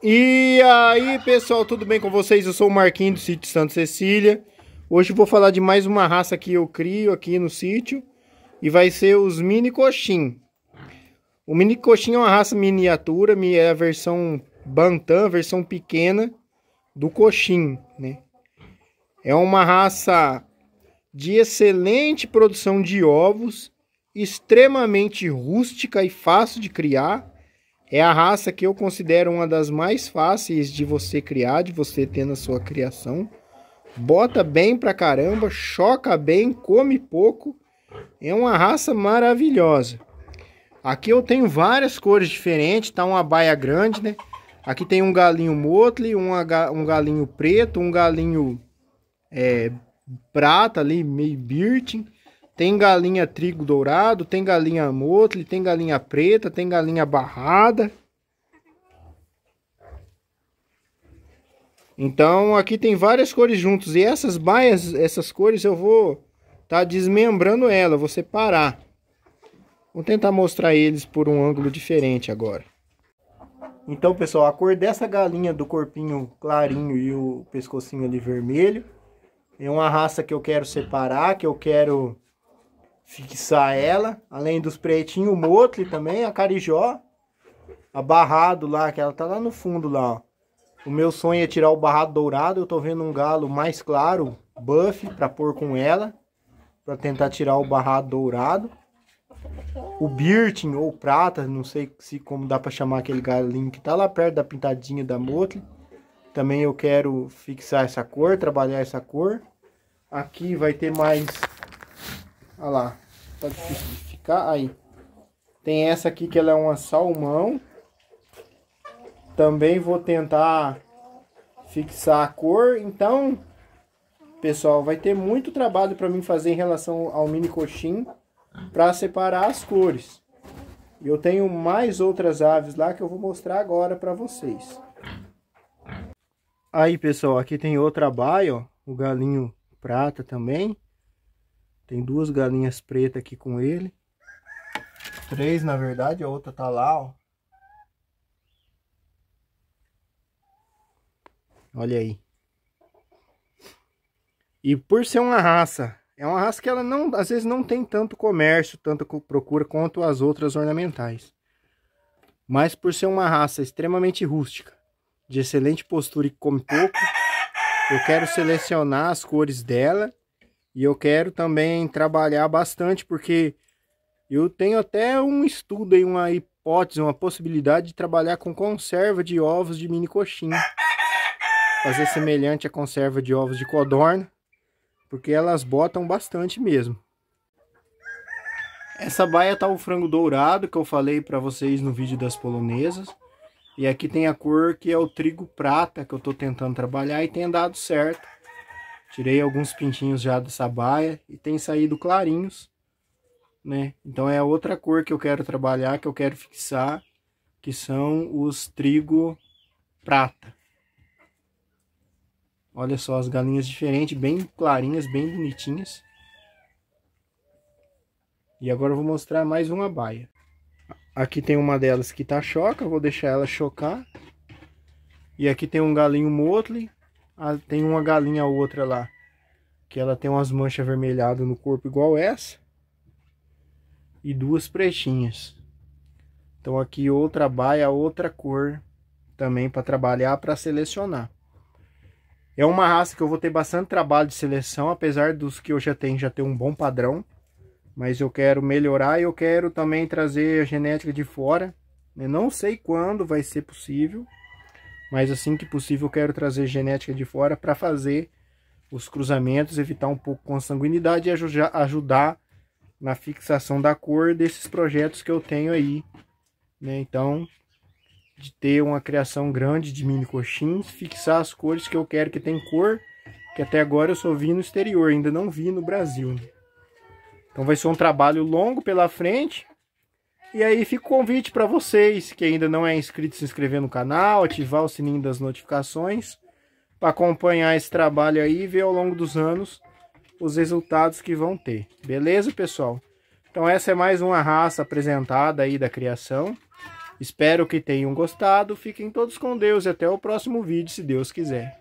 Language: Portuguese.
E aí, pessoal, tudo bem com vocês? Eu sou o Marquinhos do sítio Santa Cecília. Hoje vou falar de mais uma raça que eu crio aqui no sítio e vai ser os mini coxim. O mini coxim é uma raça miniatura, é a versão bantam, versão pequena do coxim, né? É uma raça de excelente produção de ovos, extremamente rústica e fácil de criar é a raça que eu considero uma das mais fáceis de você criar, de você ter na sua criação. Bota bem pra caramba, choca bem, come pouco. É uma raça maravilhosa. Aqui eu tenho várias cores diferentes, tá uma baia grande, né? Aqui tem um galinho motley, uma, um galinho preto, um galinho é, prata ali, meio birting. Tem galinha trigo dourado, tem galinha motle, tem galinha preta, tem galinha barrada. Então aqui tem várias cores juntos. E essas baias, essas cores eu vou tá desmembrando ela, vou separar. Vou tentar mostrar eles por um ângulo diferente agora. Então pessoal, a cor dessa galinha do corpinho clarinho e o pescocinho ali vermelho é uma raça que eu quero separar, que eu quero fixar ela, além dos pretinhos, o Motli também, a Carijó, a Barrado lá, que ela tá lá no fundo lá, ó. O meu sonho é tirar o barrado dourado, eu tô vendo um galo mais claro, buff, pra pôr com ela, pra tentar tirar o barrado dourado. O birting ou prata, não sei se como dá para chamar aquele galinho que tá lá perto da pintadinha da Motley. Também eu quero fixar essa cor, trabalhar essa cor. Aqui vai ter mais Olha lá. Tá difícil de ficar. Aí. Tem essa aqui que ela é uma salmão. Também vou tentar fixar a cor. Então, pessoal, vai ter muito trabalho para mim fazer em relação ao mini coxim para separar as cores. Eu tenho mais outras aves lá que eu vou mostrar agora para vocês. Aí, pessoal, aqui tem outra baia, ó, o galinho prata também. Tem duas galinhas pretas aqui com ele. Três, na verdade, a outra tá lá, ó. Olha aí. E por ser uma raça, é uma raça que ela não, às vezes não tem tanto comércio, tanta procura quanto as outras ornamentais. Mas por ser uma raça extremamente rústica, de excelente postura e come pouco, eu quero selecionar as cores dela e eu quero também trabalhar bastante, porque eu tenho até um estudo e uma hipótese, uma possibilidade de trabalhar com conserva de ovos de mini coxinha. Fazer semelhante à conserva de ovos de codorna, porque elas botam bastante mesmo. Essa baia tá o frango dourado que eu falei para vocês no vídeo das polonesas. E aqui tem a cor que é o trigo prata que eu tô tentando trabalhar e tem dado certo. Tirei alguns pintinhos já dessa baia e tem saído clarinhos, né? Então é a outra cor que eu quero trabalhar, que eu quero fixar, que são os trigo prata. Olha só as galinhas diferentes, bem clarinhas, bem bonitinhas. E agora eu vou mostrar mais uma baia. Aqui tem uma delas que tá choca, vou deixar ela chocar. E aqui tem um galinho motley, ah, tem uma galinha ou outra lá. Que ela tem umas manchas avermelhadas no corpo igual essa. E duas pretinhas. Então aqui outra baia, outra cor também para trabalhar, para selecionar. É uma raça que eu vou ter bastante trabalho de seleção, apesar dos que eu já tenho, já ter um bom padrão. Mas eu quero melhorar e eu quero também trazer a genética de fora. Eu né? não sei quando vai ser possível, mas assim que possível quero trazer genética de fora para fazer os cruzamentos, evitar um pouco consanguinidade e ajudar, ajudar na fixação da cor desses projetos que eu tenho aí, né? Então, de ter uma criação grande de mini coxins, fixar as cores que eu quero que tem cor, que até agora eu só vi no exterior, ainda não vi no Brasil. Né? Então vai ser um trabalho longo pela frente, e aí fica o convite para vocês que ainda não é inscrito se inscrever no canal, ativar o sininho das notificações para acompanhar esse trabalho aí e ver ao longo dos anos os resultados que vão ter. Beleza, pessoal? Então essa é mais uma raça apresentada aí da criação. Espero que tenham gostado. Fiquem todos com Deus e até o próximo vídeo, se Deus quiser.